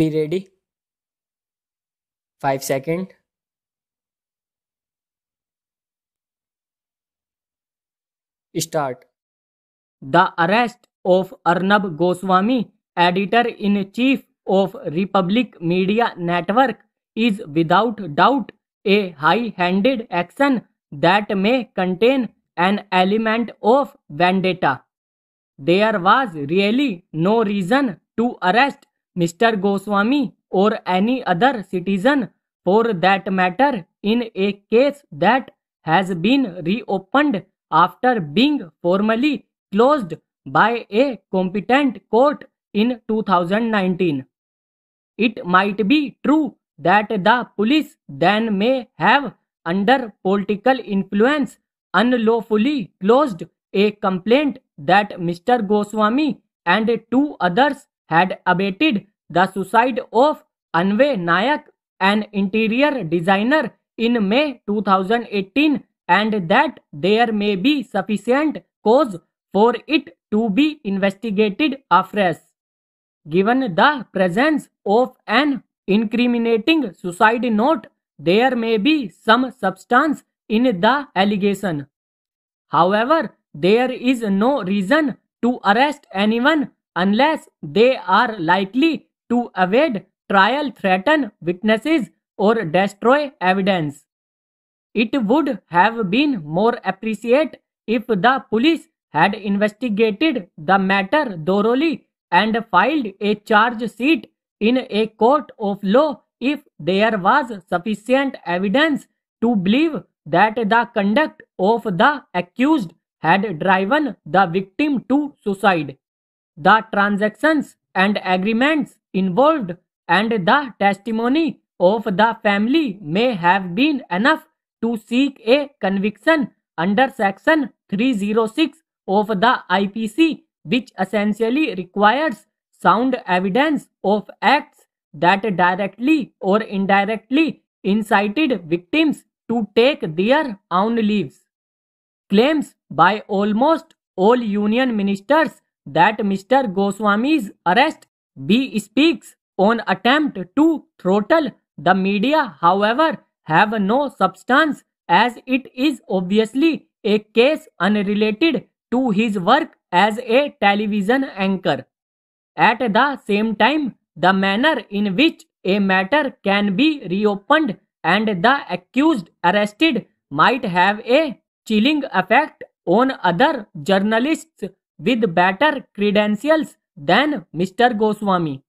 be ready 5 second start the arrest of arnab goswami editor in chief of republic media network is without doubt a high handed action that may contain an element of vendetta there was really no reason to arrest Mr. Goswami or any other citizen for that matter in a case that has been reopened after being formally closed by a competent court in 2019. It might be true that the police then may have, under political influence, unlawfully closed a complaint that Mr. Goswami and two others had abated the suicide of Anvee Nayak, an interior designer, in May 2018, and that there may be sufficient cause for it to be investigated afresh. Given the presence of an incriminating suicide note, there may be some substance in the allegation. However, there is no reason to arrest anyone unless they are likely to evade trial, threaten witnesses, or destroy evidence. It would have been more appreciated if the police had investigated the matter thoroughly and filed a charge sheet in a court of law if there was sufficient evidence to believe that the conduct of the accused had driven the victim to suicide the transactions and agreements involved and the testimony of the family may have been enough to seek a conviction under section 306 of the IPC which essentially requires sound evidence of acts that directly or indirectly incited victims to take their own lives. Claims by almost all union ministers that Mr. Goswami's arrest be speaks on attempt to throttle the media, however, have no substance as it is obviously a case unrelated to his work as a television anchor. At the same time, the manner in which a matter can be reopened and the accused arrested might have a chilling effect on other journalists with better credentials than Mr. Goswami.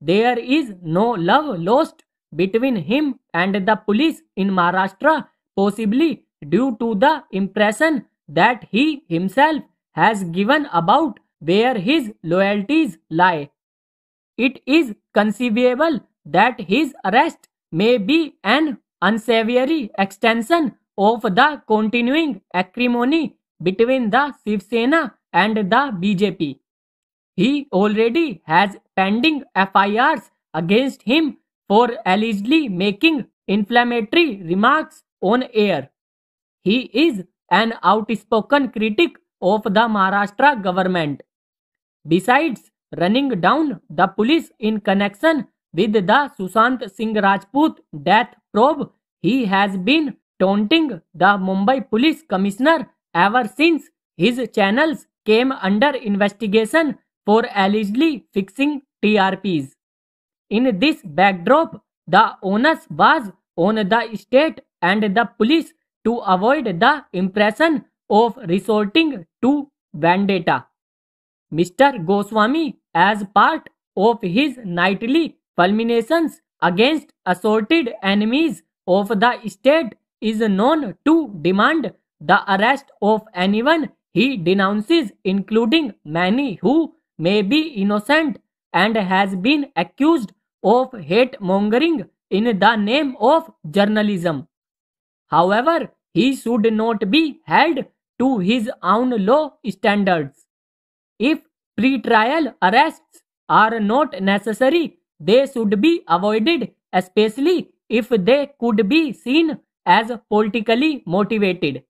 There is no love lost between him and the police in Maharashtra, possibly due to the impression that he himself has given about where his loyalties lie. It is conceivable that his arrest may be an unsavory extension of the continuing acrimony between the Shiv Sena and the BJP. He already has pending FIRs against him for allegedly making inflammatory remarks on air. He is an outspoken critic of the Maharashtra government. Besides running down the police in connection with the Sushant Singh Rajput death probe, he has been taunting the Mumbai police commissioner ever since his channels came under investigation for allegedly fixing TRPs. In this backdrop, the onus was on the state and the police to avoid the impression of resorting to vendetta. Mr. Goswami, as part of his nightly fulminations against assorted enemies of the state, is known to demand the arrest of anyone he denounces including many who may be innocent and has been accused of hate mongering in the name of journalism. However, he should not be held to his own low standards. If pre-trial arrests are not necessary, they should be avoided, especially if they could be seen as politically motivated.